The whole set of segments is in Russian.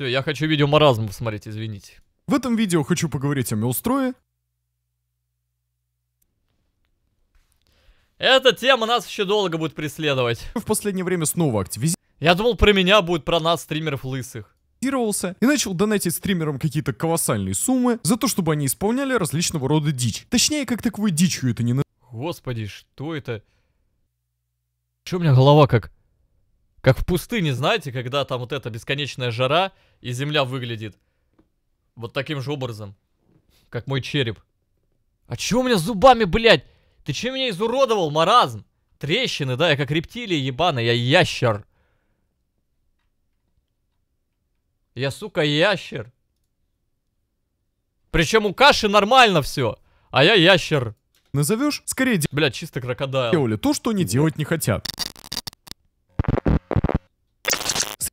Все, я хочу видео маразм посмотреть, извините. В этом видео хочу поговорить о Милстрое. Эта тема нас еще долго будет преследовать. В последнее время снова активизировался. Я думал, про меня будет, про нас, стримеров лысых. И начал донатить стримерам какие-то колоссальные суммы за то, чтобы они исполняли различного рода дичь. Точнее, как таковой дичью это не на... Господи, что это? Че у меня голова как... Как в пустыне, знаете, когда там вот эта бесконечная жара, и земля выглядит вот таким же образом, как мой череп. А чё у меня зубами, блядь? Ты че меня изуродовал, маразм? Трещины, да, я как рептилия ебаная, я ящер. Я, сука, ящер. Причем у Каши нормально все, а я ящер. Назовешь скорее, блядь, чисто крокодайл. Делали то, что не делать не хотят.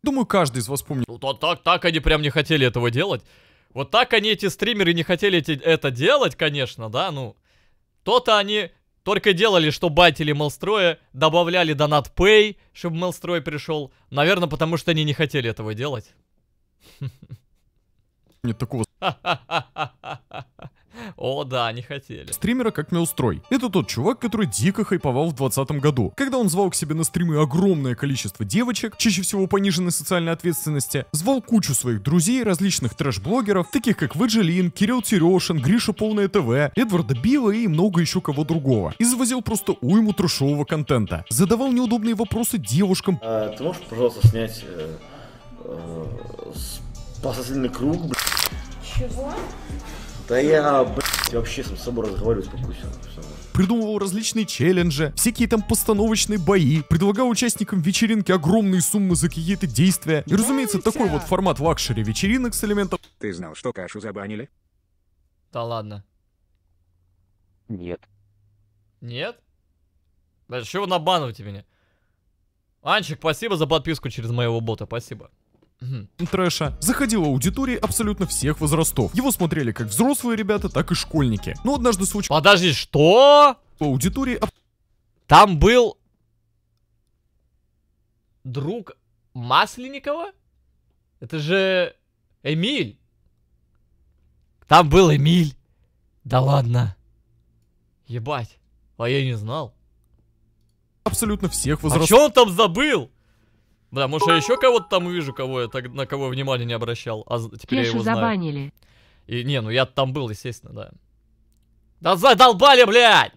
Думаю, каждый из вас помнит. Вот то, так, так они прям не хотели этого делать. Вот так они, эти стримеры, не хотели эти, это делать, конечно, да, ну. То-то они только делали, что батили Мелстроя, добавляли донат Pay, чтобы Мелстрой пришел. Наверное, потому что они не хотели этого делать. Нет такого. О, да, не хотели. Стримера как Мелстрой. Это тот чувак, который дико хайповал в 2020 году, когда он звал к себе на стримы огромное количество девочек, чаще всего пониженной социальной ответственности, звал кучу своих друзей, различных трэш-блогеров, таких как Ваджилин, Кирилл Терешин, Гриша Полное ТВ, Эдварда Билла и много еще кого другого. И завозил просто уйму трэшового контента. Задавал неудобные вопросы девушкам. А, ты можешь, пожалуйста, снять э, э, спасательный круг, блядь? Чего? Да я, блядь, вообще сам с собой разговаривать спокойно. Придумывал различные челленджи, всякие там постановочные бои, предлагал участникам вечеринки огромные суммы за какие-то действия. И, разумеется, такой вот формат лакшери вечеринок с элементом... Ты знал, что кашу забанили? Да ладно. Нет. Нет? Да чего вы набанываете меня? Анчик, спасибо за подписку через моего бота, спасибо. Угу. Трэша заходила аудитории абсолютно всех возрастов. Его смотрели как взрослые ребята, так и школьники. Но ну, однажды случай... Подожди, что? Аудитории... Там был... Друг Масленникова? Это же... Эмиль. Там был Эмиль. Да ладно. Ебать. А я не знал. Абсолютно всех возрастов. А что он там забыл? Да, может, я еще кого-то там увижу, кого я так, на кого я внимания не обращал, а теперь Кешу я его знаю. забанили. И, не, ну я там был, естественно, да. Да задолбали, блядь!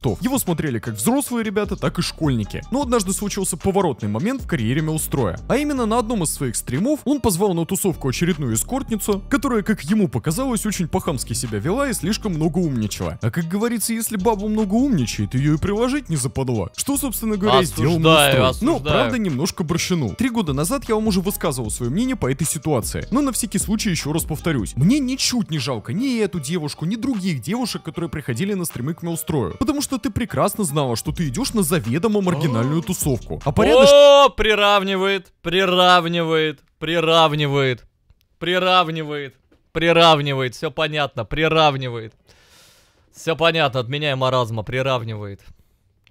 тов. Его смотрели как взрослые ребята, так и школьники. Но однажды случился поворотный момент в карьере Мелстроя. А именно на одном из своих стримов он позвал на тусовку очередную эскортницу, которая, как ему показалось, очень по-хамски себя вела и слишком много умничала. А как говорится, если бабу много умничает, ее и приложить не западло. Что, собственно говоря, осуждаю, сделал Мелстрой. ну правда, немножко борщину. Три года назад я вам уже высказывал свое мнение по этой ситуации. Но на всякий случай еще раз повторюсь. Мне ничуть не жалко ни эту девушку, ни других девушек, которые приходили на стримы к Мелстрою. Потому что что ты прекрасно знала, что ты идешь на заведомо маргинальную тусовку. А порядок... О, приравнивает, приравнивает, приравнивает, приравнивает, приравнивает, все понятно, приравнивает. Все понятно, отменяем маразма, приравнивает.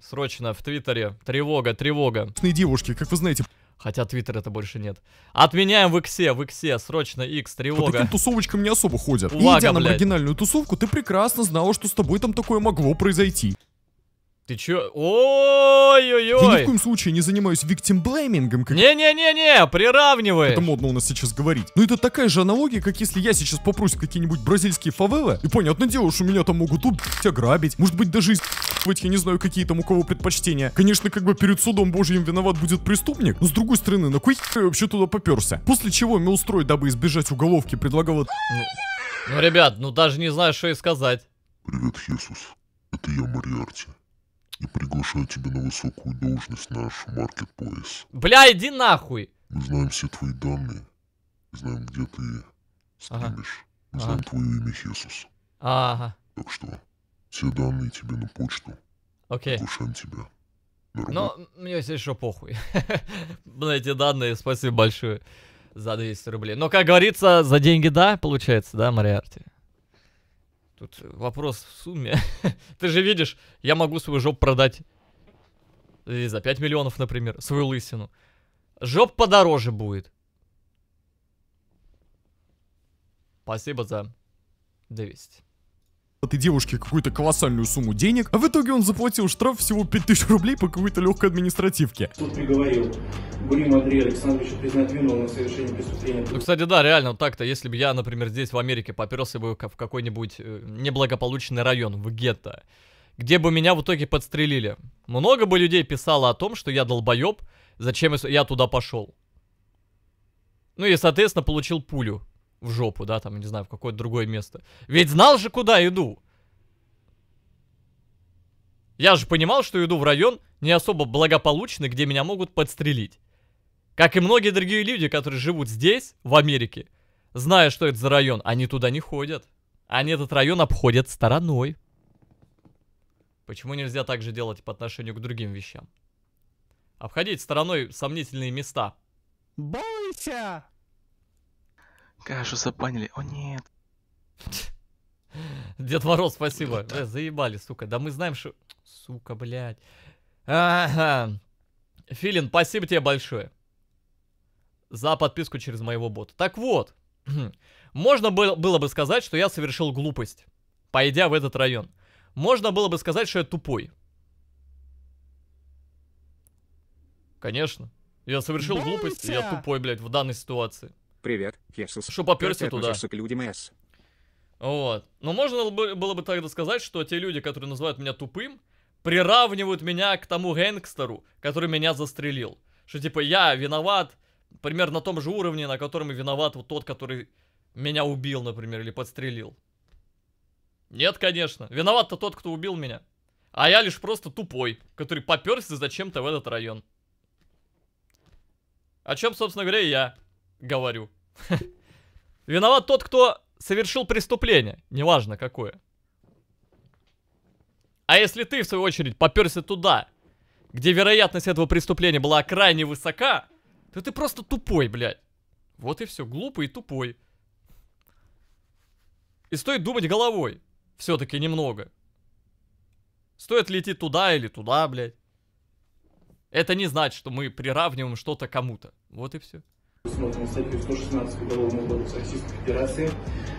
Срочно в Твиттере. Тревога, тревога. Девушки, как вы знаете, Хотя Твиттер это больше нет. Отменяем в иксе, в иксе, срочно икс, тревога. По таким тусовочкам не особо ходят. Увага, И идя блядь. на маргинальную тусовку, ты прекрасно знала, что с тобой там такое могло произойти. Ты чё? Ой-ой-ой! Я ни в коем случае не занимаюсь виктимблеймингом. Как... Не-не-не-не, приравнивай. Это модно у нас сейчас говорить. Но ну, это такая же аналогия, как если я сейчас попрусь в какие-нибудь бразильские фавелы, и понятное дело, что меня там могут убить, ограбить, может быть даже из... Я не знаю, какие там у кого предпочтения. Конечно, как бы перед судом божьим виноват будет преступник, но с другой стороны, на кой я вообще туда попёрся, После чего Милстрой, дабы избежать уголовки, предлагал... Ну, ну, ребят, ну даже не знаю, что и сказать. Привет, Хесус. Это я, Мариарти и приглашаю тебя на высокую должность на наш маркетплейс. Бля, иди нахуй! Мы знаем все твои данные, знаем, где ты стримишь, ага. мы знаем ага. твое имя Хесус. Ага. Так что, все данные тебе на почту. Окей. Приглашаем тебя. Но мне если что, похуй. на эти данные спасибо большое за 200 рублей. Но, как говорится, за деньги да, получается, да, Мариарти? Тут вопрос в сумме. Ты же видишь, я могу свою жопу продать. за 5 миллионов, например, свою лысину. Жоп подороже будет. Спасибо за 200 этой девушке какую-то колоссальную сумму денег, а в итоге он заплатил штраф всего 5000 рублей по какой-то легкой административке. Суд приговорил Гурим Андрея Александровича признать виновным в совершении преступления. Ну, кстати, да, реально так-то, если бы я, например, здесь в Америке поперся бы в какой-нибудь э, неблагополучный район, в гетто, где бы меня в итоге подстрелили. Много бы людей писало о том, что я долбоеб, зачем я туда пошел. Ну и, соответственно, получил пулю в жопу, да, там, не знаю, в какое-то другое место. Ведь знал же, куда иду. Я же понимал, что иду в район не особо благополучный, где меня могут подстрелить. Как и многие другие люди, которые живут здесь, в Америке, зная, что это за район, они туда не ходят. Они этот район обходят стороной. Почему нельзя так же делать по отношению к другим вещам? Обходить стороной сомнительные места. Бойся! Кашу запанили. О нет. Дед Мороз, спасибо. Да, э, заебали, сука. Да мы знаем, что... Сука, блядь. Ага. Филин, спасибо тебе большое. За подписку через моего бота. Так вот. Можно было, бы сказать, что я совершил глупость, пойдя в этот район. Можно было бы сказать, что я тупой. Конечно. Я совершил глупость, я тупой, блядь, в данной ситуации. Привет, Хесус. Что попёрся туда? к людям С. Вот. Но можно было бы тогда сказать, что те люди, которые называют меня тупым, приравнивают меня к тому гэнгстеру, который меня застрелил. Что типа я виноват примерно на том же уровне, на котором виноват вот тот, который меня убил, например, или подстрелил. Нет, конечно. Виноват-то тот, кто убил меня. А я лишь просто тупой, который попёрся зачем-то в этот район. О чем, собственно говоря, и я говорю. Виноват тот, кто совершил преступление, неважно какое. А если ты, в свою очередь, поперся туда, где вероятность этого преступления была крайне высока, то ты просто тупой, блядь. Вот и все, глупый и тупой. И стоит думать головой, все-таки немного. Стоит ли идти туда или туда, блядь. Это не значит, что мы приравниваем что-то кому-то. Вот и все. Смотрим статью 116 Уголовного кодекса Российской Федерации,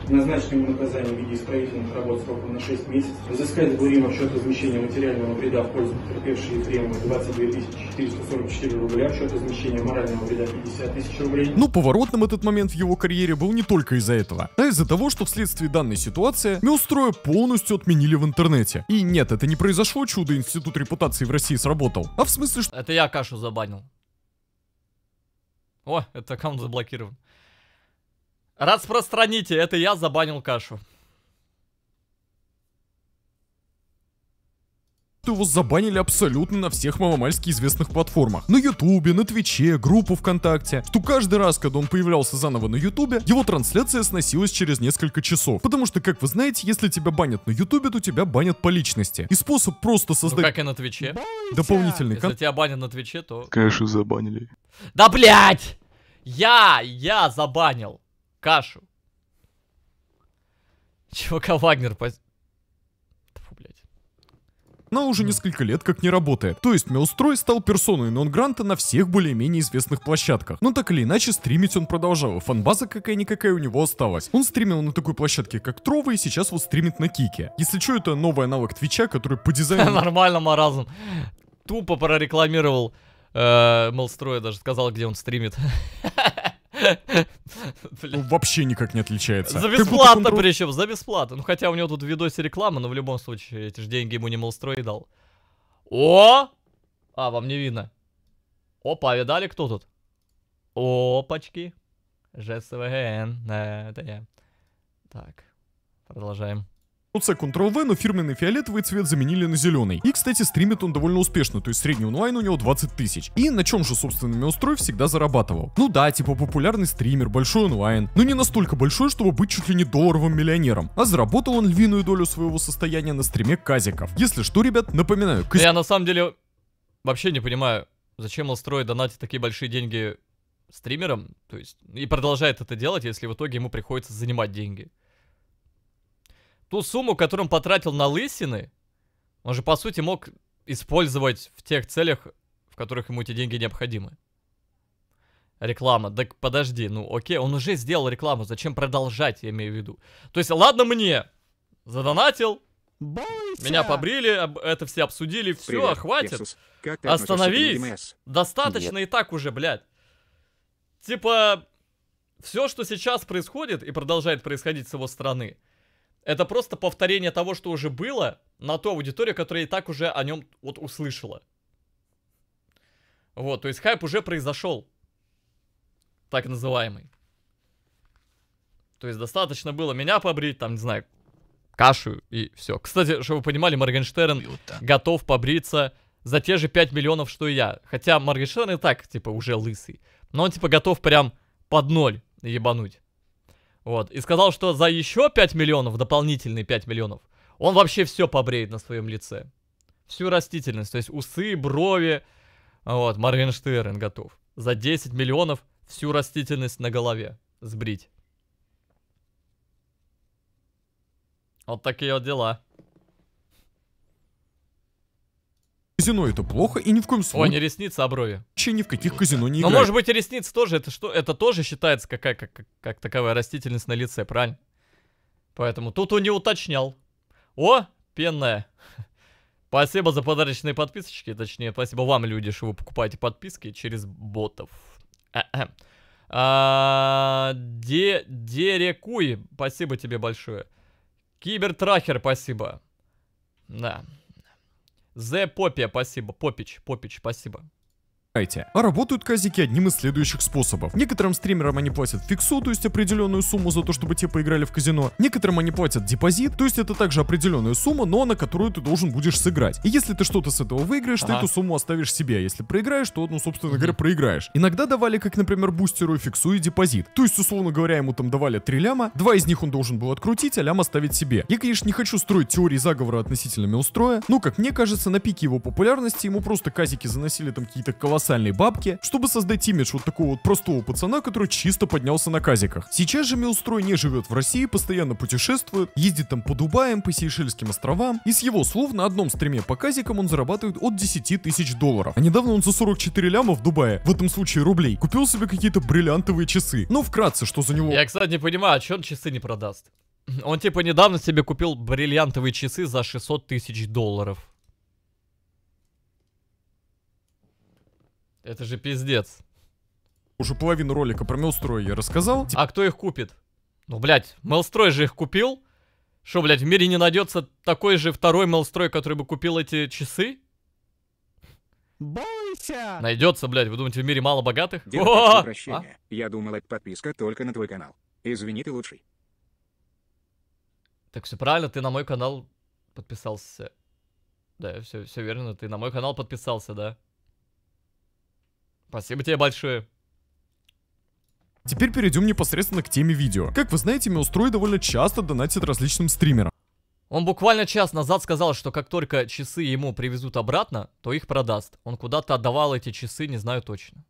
назначено ему наказание в виде исправительных работ сроком на 6 месяцев, взыскать с Бурима в счет возмещения материального вреда в пользу потерпевшей Ефремова 22 444 рубля, в счет возмещения морального вреда 50 тысяч рублей. Но поворотным этот момент в его карьере был не только из-за этого, а из-за того, что вследствие данной ситуации Мюстроя полностью отменили в интернете. И нет, это не произошло чудо, институт репутации в России сработал, а в смысле, что... Это я кашу забанил. О, этот аккаунт заблокирован. Распространите, это я забанил кашу. его забанили абсолютно на всех маломальски известных платформах. На Ютубе, на Твиче, группу ВКонтакте. Что каждый раз, когда он появлялся заново на Ютубе, его трансляция сносилась через несколько часов. Потому что, как вы знаете, если тебя банят на Ютубе, то тебя банят по личности. И способ просто ну создать... Ну, как и на Твиче. Дополнительный контент. Если тебя банят на Твиче, то... Конечно, забанили. Да блять! Я, я забанил кашу. Чувака Вагнер по... Фу, блядь. Она уже несколько лет как не работает. То есть Мелстрой стал персоной нон-гранта на всех более-менее известных площадках. Но так или иначе стримить он продолжал, и фанбаза какая-никакая у него осталась. Он стримил на такой площадке, как Трова, и сейчас вот стримит на Кике. Если что, это новый аналог Твича, который по дизайну... Нормально, маразм. Тупо прорекламировал Э, Мелстроя даже сказал, где он стримит. Ну, вообще никак не отличается. За бесплатно причем, за бесплатно. Ну, хотя у него тут в видосе реклама, но в любом случае, эти же деньги ему не Мелстрой дал. О! А, вам не видно. Опа, а видали, кто тут? Опачки. ЖСВГН. Это я. Так, продолжаем. Оце Ctrl-V, но фирменный фиолетовый цвет заменили на зеленый. И, кстати, стримит он довольно успешно, то есть средний онлайн у него 20 тысяч. И на чем же, собственно, Меострой всегда зарабатывал? Ну да, типа популярный стример, большой онлайн, но не настолько большой, чтобы быть чуть ли не долларовым миллионером. А заработал он львиную долю своего состояния на стриме казиков. Если что, ребят, напоминаю, каз... Я на самом деле вообще не понимаю, зачем Элстрой донатит такие большие деньги стримерам, то есть, и продолжает это делать, если в итоге ему приходится занимать деньги ту сумму, которую он потратил на лысины, он же, по сути, мог использовать в тех целях, в которых ему эти деньги необходимы. Реклама. Так подожди, ну окей, он уже сделал рекламу, зачем продолжать, я имею в виду. То есть, ладно мне, задонатил, Бойся. Меня побрили, это все обсудили, все, Привет, хватит. Остановись. Достаточно Нет. и так уже, блядь. Типа, все, что сейчас происходит и продолжает происходить с его стороны, это просто повторение того, что уже было, на ту аудиторию, которая и так уже о нем вот услышала. Вот, то есть хайп уже произошел. Так называемый. То есть достаточно было меня побрить, там, не знаю, кашу и все. Кстати, чтобы вы понимали, Моргенштерн готов побриться за те же 5 миллионов, что и я. Хотя Моргенштерн и так, типа, уже лысый. Но он, типа, готов прям под ноль ебануть. Вот. И сказал, что за еще 5 миллионов, дополнительные 5 миллионов, он вообще все побреет на своем лице. Всю растительность, то есть усы, брови. Вот, Моргенштерн готов. За 10 миллионов всю растительность на голове сбрить. Вот такие вот дела. казино это плохо и ни в коем случае. О, не ресница, а брови. Вообще ни в каких казино не играют. Но может быть и ресница тоже, это что, это тоже считается какая, как, как, как таковая растительность на лице, правильно? Поэтому тут он не уточнял. О, пенная. Спасибо за подарочные подписочки, точнее, спасибо вам, люди, что вы покупаете подписки через ботов. А, Дерекуй, спасибо тебе большое. Кибертрахер, спасибо. Да. The Попия, спасибо. Попич, Попич, спасибо сайте. А работают казики одним из следующих способов. Некоторым стримерам они платят фиксу, то есть определенную сумму за то, чтобы те поиграли в казино. Некоторым они платят депозит, то есть это также определенная сумма, но на которую ты должен будешь сыграть. И если ты что-то с этого выиграешь, ага. ты эту сумму оставишь себе, а если проиграешь, то, ну, собственно говоря, проиграешь. Иногда давали, как, например, бустеру и фиксу и депозит. То есть, условно говоря, ему там давали 3 ляма, два из них он должен был открутить, а лям оставить себе. Я, конечно, не хочу строить теории заговора относительно Милстроя, но, как мне кажется, на пике его популярности ему просто казики заносили там какие-то колоссальные колоссальные бабки, чтобы создать имидж вот такого вот простого пацана, который чисто поднялся на казиках. Сейчас же Милстрой не живет в России, постоянно путешествует, ездит там по Дубаям, по Сейшельским островам, и с его слов на одном стриме по казикам он зарабатывает от 10 тысяч долларов. А недавно он за 44 ляма в Дубае, в этом случае рублей, купил себе какие-то бриллиантовые часы. Но вкратце, что за него... Я, кстати, не понимаю, а что он часы не продаст? Он типа недавно себе купил бриллиантовые часы за 600 тысяч долларов. Это же пиздец. Уже половину ролика про Мелстрой я рассказал. А кто их купит? Ну, блядь, Мелстрой же их купил. Что, блядь, в мире не найдется такой же второй Мелстрой, который бы купил эти часы? Бойся! Найдется, блядь, вы думаете, в мире мало богатых? Дед, прошу прощения. А? Я думал, это подписка только на твой канал. Извини, ты лучший. Так все правильно, ты на мой канал подписался. Да, все, все верно, ты на мой канал подписался, да? Спасибо тебе большое. Теперь перейдем непосредственно к теме видео. Как вы знаете, Меустрой довольно часто донатит различным стримерам. Он буквально час назад сказал, что как только часы ему привезут обратно, то их продаст. Он куда-то отдавал эти часы, не знаю точно.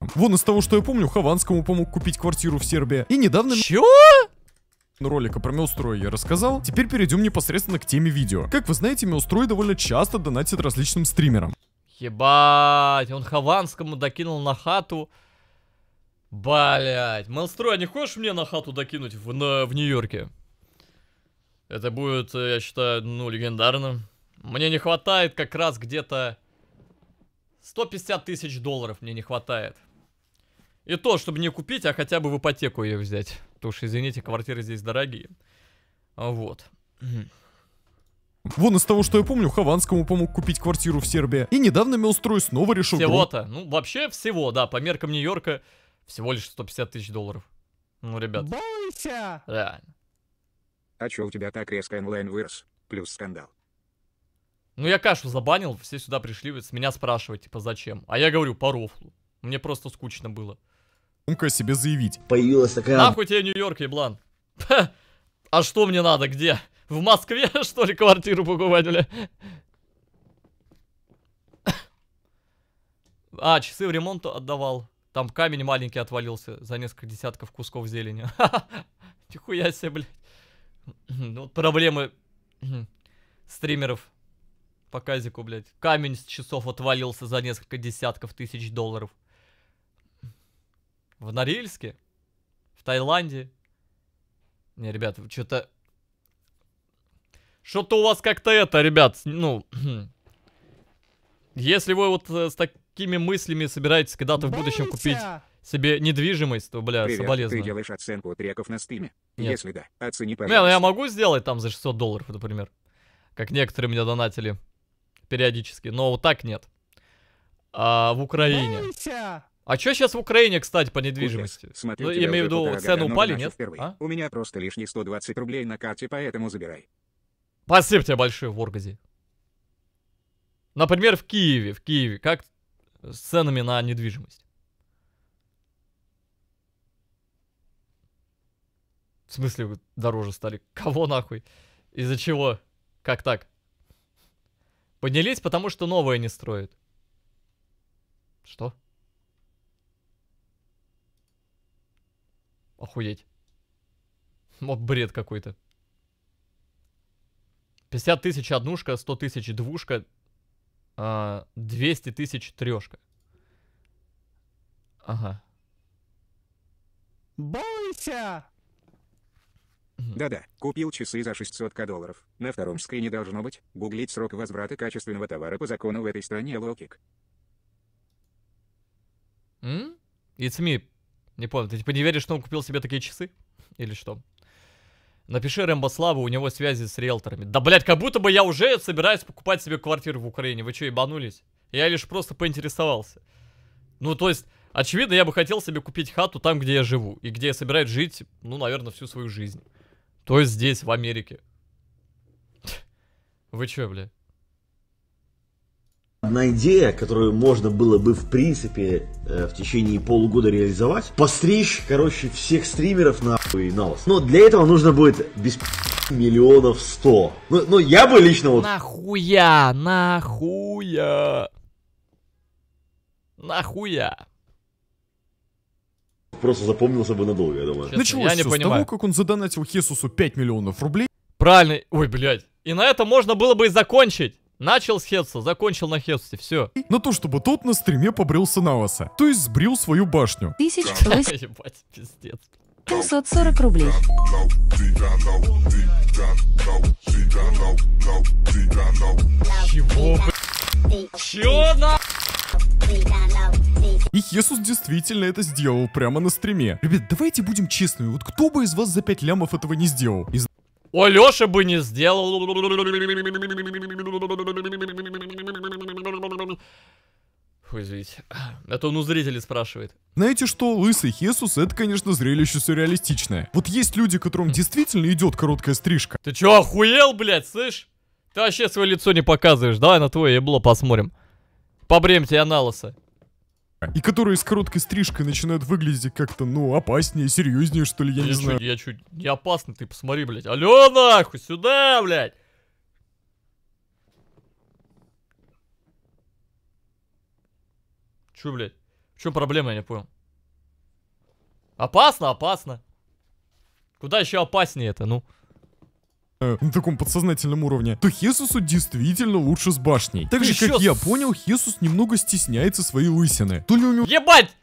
Вон из того, что я помню, Хованскому помог купить квартиру в Сербии. И недавно... Чё? Ну, ролика про Меустрой я рассказал, теперь перейдем непосредственно к теме видео. Как вы знаете, Меустрой довольно часто донатит различным стримерам. Ебать, он Хованскому докинул на хату. Блять, Монстро, а не хочешь мне на хату докинуть в, на, в Нью-Йорке? Это будет, э, я считаю, ну, легендарно. Мне не хватает как раз где-то 150 тысяч долларов мне не хватает. И то, чтобы не купить, а хотя бы в ипотеку ее взять. Потому что, извините, квартиры здесь дорогие. Вот. Вон из того, что я помню, Хованскому помог купить квартиру в Сербии. И недавно Мелстрой снова решил... Всего-то. Ну, вообще всего, да, по меркам Нью-Йорка всего лишь 150 тысяч долларов. Ну, ребят. Бойся! Реально. А чё у тебя так резко онлайн вырос? Плюс скандал. Ну, я кашу забанил, все сюда пришли, вот, с меня спрашивать, типа, зачем? А я говорю, по рофлу. Мне просто скучно было. Умка себе заявить. Появилась такая... Нахуй тебе Нью-Йорк, еблан. А что мне надо, где? В Москве, что ли, квартиру покупатели? А, часы в ремонт отдавал. Там камень маленький отвалился за несколько десятков кусков зелени. Нихуя себе, блядь. Ну, проблемы стримеров по казику, блядь. Камень с часов отвалился за несколько десятков тысяч долларов. В Норильске? В Таиланде? Не, ребят, что-то что-то у вас как-то это, ребят, ну... Если вы вот э, с такими мыслями собираетесь когда-то в будущем купить себе недвижимость, то, бля, Привет, соболезную. ты делаешь оценку треков на стиме? Нет. Если да, оцени, пожалуйста. Не, ну я могу сделать там за 600 долларов, например. Как некоторые меня донатили периодически, но вот так нет. А в Украине... А что сейчас в Украине, кстати, по недвижимости? Смотрю, ну, я имею в виду, цены упали, нет? А? У меня просто лишние 120 рублей на карте, поэтому забирай. Спасибо тебе большое, Воргази. Например, в Киеве. В Киеве. Как с ценами на недвижимость? В смысле дороже стали? Кого нахуй? Из-за чего? Как так? Поднялись, потому что новое не строят. Что? Охуеть. Вот бред какой-то. 50 тысяч однушка, 100 тысяч двушка, 200 а, тысяч трешка. Ага. Бойся! Да-да, купил часы за 600к долларов. На втором скрине должно быть гуглить срок возврата качественного товара по закону в этой стране локик. It's me. Не понял, ты типа не веришь, что он купил себе такие часы? Или что? Напиши Рэмбославу, у него связи с риэлторами. Да, блядь, как будто бы я уже собираюсь покупать себе квартиру в Украине. Вы что, ебанулись? Я лишь просто поинтересовался. Ну, то есть, очевидно, я бы хотел себе купить хату там, где я живу. И где я собираюсь жить, ну, наверное, всю свою жизнь. То есть здесь, в Америке. Вы чё, бля? Одна идея, которую можно было бы в принципе э, в течение полугода реализовать, постричь, короче, всех стримеров нахуй на вас. Но для этого нужно будет без миллионов сто. Ну, ну я бы лично вот... Нахуя, нахуя. Нахуя. Просто запомнился бы надолго, я думаю. Честно, Началось ну я не понимаю. с того, как он задонатил Хесусу 5 миллионов рублей. Правильно. Ой, блядь. И на этом можно было бы и закончить. Начал с Хедса, закончил на Хедсе, все. На то, чтобы тот на стриме побрился на васа. То есть сбрил свою башню. Тысяч Ебать, пиздец. 740 рублей. Чего, Чё на... И Хесус действительно это сделал прямо на стриме. Ребят, давайте будем честными. Вот кто бы из вас за 5 лямов этого не сделал? Из... О, Леша бы не сделал. Фу, извините. А он у зрителей спрашивает. Знаете что, лысый Хесус, это, конечно, зрелище сюрреалистичное. Вот есть люди, которым действительно идет короткая стрижка. Ты чё, охуел, блядь, слышь? Ты вообще свое лицо не показываешь. Давай на твое ебло посмотрим. Побрем тебе анализа. Э. и которые с короткой стрижкой начинают выглядеть как-то, ну, опаснее, серьезнее, что ли, я, я не чуть, знаю. Я чуть не опасно, ты посмотри, блядь. Алло, нахуй, сюда, блядь! Чё, блядь? В чем проблема, я не понял. Опасно, опасно. Куда еще опаснее это, ну? Э, на таком подсознательном уровне, то Хесусу действительно лучше с башней. Так же, как я понял, Хесус немного стесняется своей лысины. То ли у него... Ебать!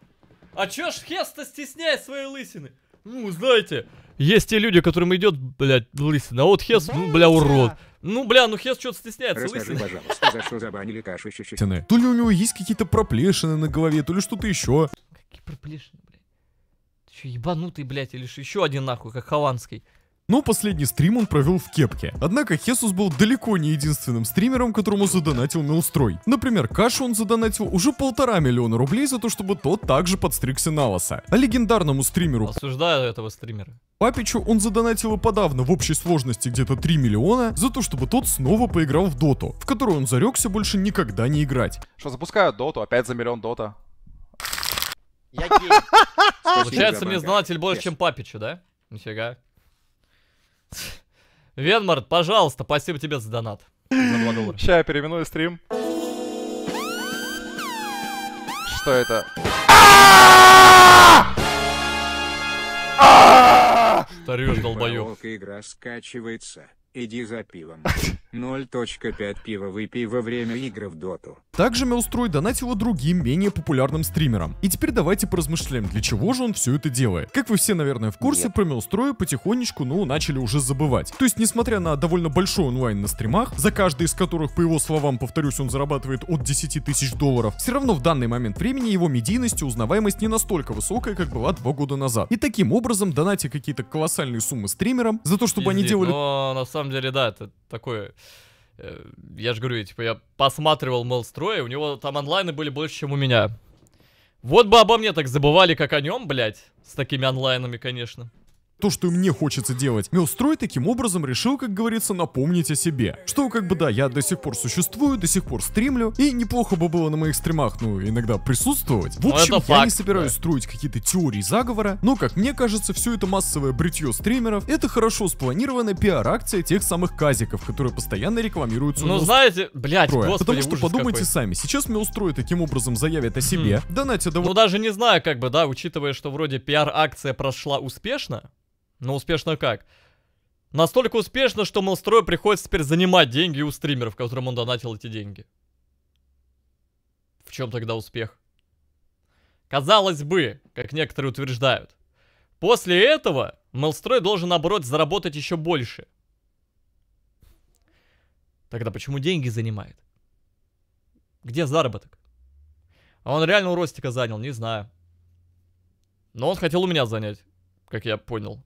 А чё ж Хес-то стесняет своей лысины? Ну, знаете, есть те люди, которым идет, блядь, лысина, а вот Хес, ну, бля, урод. Ну, бля, ну Хес что-то стесняется, Расскажи, лысина. пожалуйста, за что забанили кашу То ли у него есть какие-то проплешины на голове, то ли что-то еще. Какие проплешины, блядь? Ты чё, ебанутый, блядь, или еще один нахуй, как Хованский? Но последний стрим он провел в кепке. Однако Хесус был далеко не единственным стримером, которому задонатил на устрой. Например, Кашу он задонатил уже полтора миллиона рублей за то, чтобы тот также подстригся на лоса. А легендарному стримеру... Осуждаю этого стримера. Папичу он задонатил и подавно в общей сложности где-то 3 миллиона за то, чтобы тот снова поиграл в доту, в которую он зарекся больше никогда не играть. Что, запускаю доту, опять за миллион дота. Я гей. Получается, мне знатель больше, чем Папичу, да? Нифига. Венмарт, пожалуйста, спасибо тебе за донат. За 2 доллара. Сейчас я переименую стрим. Что это? А! А! Старешь, долбоёб. игра скачивается. Иди за пивом. 0.5 пива выпей во время игры в доту. Также Мелстрой донатила другим, менее популярным стримерам. И теперь давайте поразмышляем, для чего же он все это делает. Как вы все, наверное, в курсе, Нет. про Мелстроя потихонечку, ну, начали уже забывать. То есть, несмотря на довольно большой онлайн на стримах, за каждый из которых, по его словам, повторюсь, он зарабатывает от 10 тысяч долларов, все равно в данный момент времени его медийность и узнаваемость не настолько высокая, как была два года назад. И таким образом донатя какие-то колоссальные суммы стримерам за то, чтобы Пиздец, они делали... Но на самом деле, да, это такое Э, я же говорю, типа, я посматривал Мелстроя, у него там онлайны были больше, чем у меня. Вот бы обо мне так забывали, как о нем, блядь, с такими онлайнами, конечно то, что мне хочется делать. Мелстрой таким образом решил, как говорится, напомнить о себе. Что как бы да, я до сих пор существую, до сих пор стримлю, и неплохо бы было на моих стримах, ну, иногда присутствовать. В ну, общем, ну, факт, я не собираюсь да. строить какие-то теории заговора, но, как мне кажется, все это массовое бритье стримеров, это хорошо спланированная пиар-акция тех самых казиков, которые постоянно рекламируются. Ну, знаете, блядь, господи, Потому что подумайте какой. сами, сейчас Мелстрой таким образом заявит о себе, mm. донатя довольно... Ну, даже не знаю, как бы, да, учитывая, что вроде пиар-акция прошла успешно, но успешно как? Настолько успешно, что Молстрою приходится теперь занимать деньги у стримеров, которым он донатил эти деньги. В чем тогда успех? Казалось бы, как некоторые утверждают. После этого Мелстрой должен, наоборот, заработать еще больше. Тогда почему деньги занимает? Где заработок? А он реально у Ростика занял, не знаю. Но он хотел у меня занять, как я понял.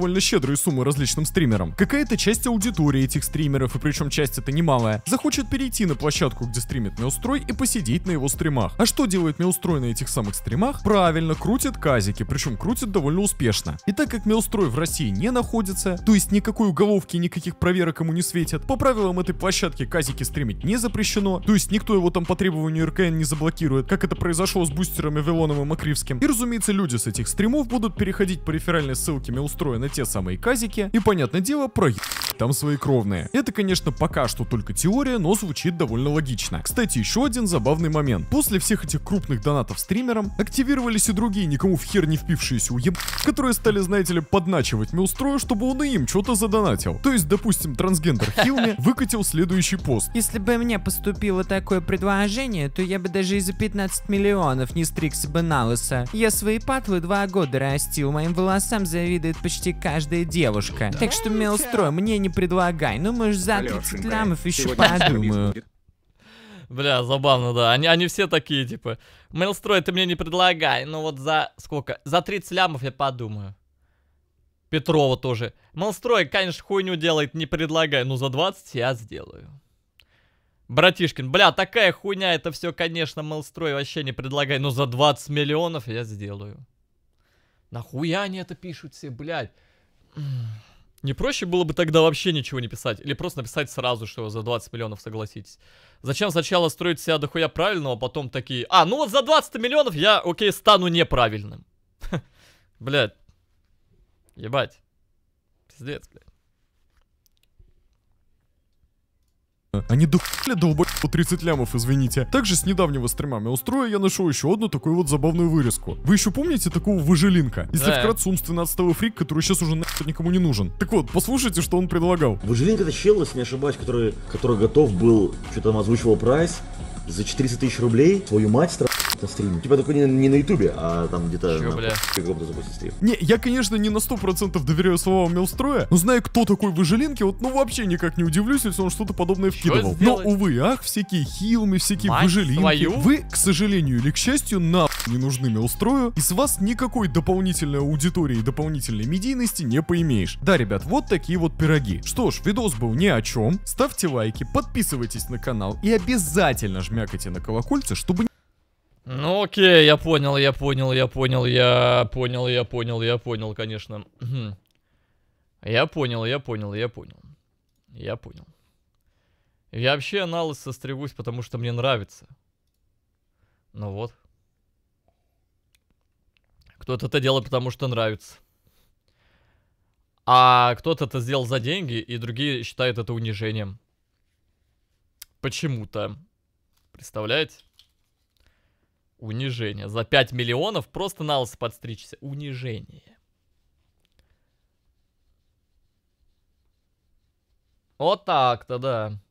довольно щедрые суммы различным стримерам, какая-то часть аудитории этих стримеров, и причем часть это немалая, захочет перейти на площадку, где стримит Меустрой и посидеть на его стримах. А что делает Меустрой на этих самых стримах? Правильно, крутит казики, причем крутит довольно успешно. И так как Меустрой в России не находится, то есть никакой уголовки, никаких проверок ему не светят, по правилам этой площадки казики стримить не запрещено, то есть никто его там по требованию РКН не заблокирует, как это произошло с бустерами Вилоном и Макривским. И разумеется, люди с этих стримов будут переходить по реферальной ссылке Меустроя на те самые казики и, понятное дело, про там свои кровные. Это, конечно, пока что только теория, но звучит довольно логично. Кстати, еще один забавный момент. После всех этих крупных донатов стримерам, активировались и другие никому в хер не впившиеся уеб, которые стали, знаете ли, подначивать Милстрою, чтобы он и им что-то задонатил. То есть, допустим, трансгендер Хилми выкатил следующий пост. Если бы мне поступило такое предложение, то я бы даже и за 15 миллионов не стригся бы на лысо. Я свои патлы два года растил, моим волосам завидует почти почти каждая девушка. Так что, Мелстрой, мне не предлагай, ну мы за 30 лямов еще подумаю. Бля, забавно, да. Они, они все такие, типа, Мелстрой ты мне не предлагай, но ну, вот за сколько? За 30 лямов я подумаю. Петрова тоже. Мейлстрой, конечно, хуйню делает, не предлагай, но ну, за 20 я сделаю. Братишкин, бля, такая хуйня, это все, конечно, Мейлстрой вообще не предлагай, но ну, за 20 миллионов я сделаю. Нахуя они это пишут все, блядь? Не проще было бы тогда вообще ничего не писать? Или просто написать сразу, что за 20 миллионов согласитесь? Зачем сначала строить себя дохуя правильного, а потом такие... А, ну вот за 20 миллионов я, окей, стану неправильным. Блядь. Ебать. Пиздец, блядь. Они дохли долбать по 30 лямов, извините. Также с недавнего стрима Мелстроя я нашел еще одну такую вот забавную вырезку. Вы еще помните такого выжилинка? Если да. вкратце, умственно отставый фрик, который сейчас уже нахер никому не нужен. Так вот, послушайте, что он предлагал. Выжилинка это чел, если не ошибаюсь, который, который готов был, что то там озвучивал прайс, за 400 тысяч рублей свою мать страшно на стриме. Типа только не, не на ютубе, а там где-то Чё, на каком-то запустить стрим. Не, я, конечно, не на 100% доверяю словам Милстроя, но зная, кто такой Выжилинки, вот ну вообще никак не удивлюсь, если он что-то подобное вкидывал. Но, увы, ах, всякие хилмы, всякие Мать Выжилинки. Твою? Вы, к сожалению или к счастью, на не нужны Милстрою, и с вас никакой дополнительной аудитории и дополнительной медийности не поимеешь. Да, ребят, вот такие вот пироги. Что ж, видос был ни о чем. Ставьте лайки, подписывайтесь на канал и обязательно жмякайте на колокольце, чтобы ну окей, я понял, я понял, я понял, я понял, я понял, я понял, конечно. Я понял, я понял, я понял. Я понял. Я вообще аналы состригусь, потому что мне нравится. Ну вот. Кто-то это делает, потому что нравится. А кто-то это сделал за деньги, и другие считают это унижением. Почему-то. Представляете? Унижение. За 5 миллионов просто на лысо подстричься. Унижение. Вот так-то, да.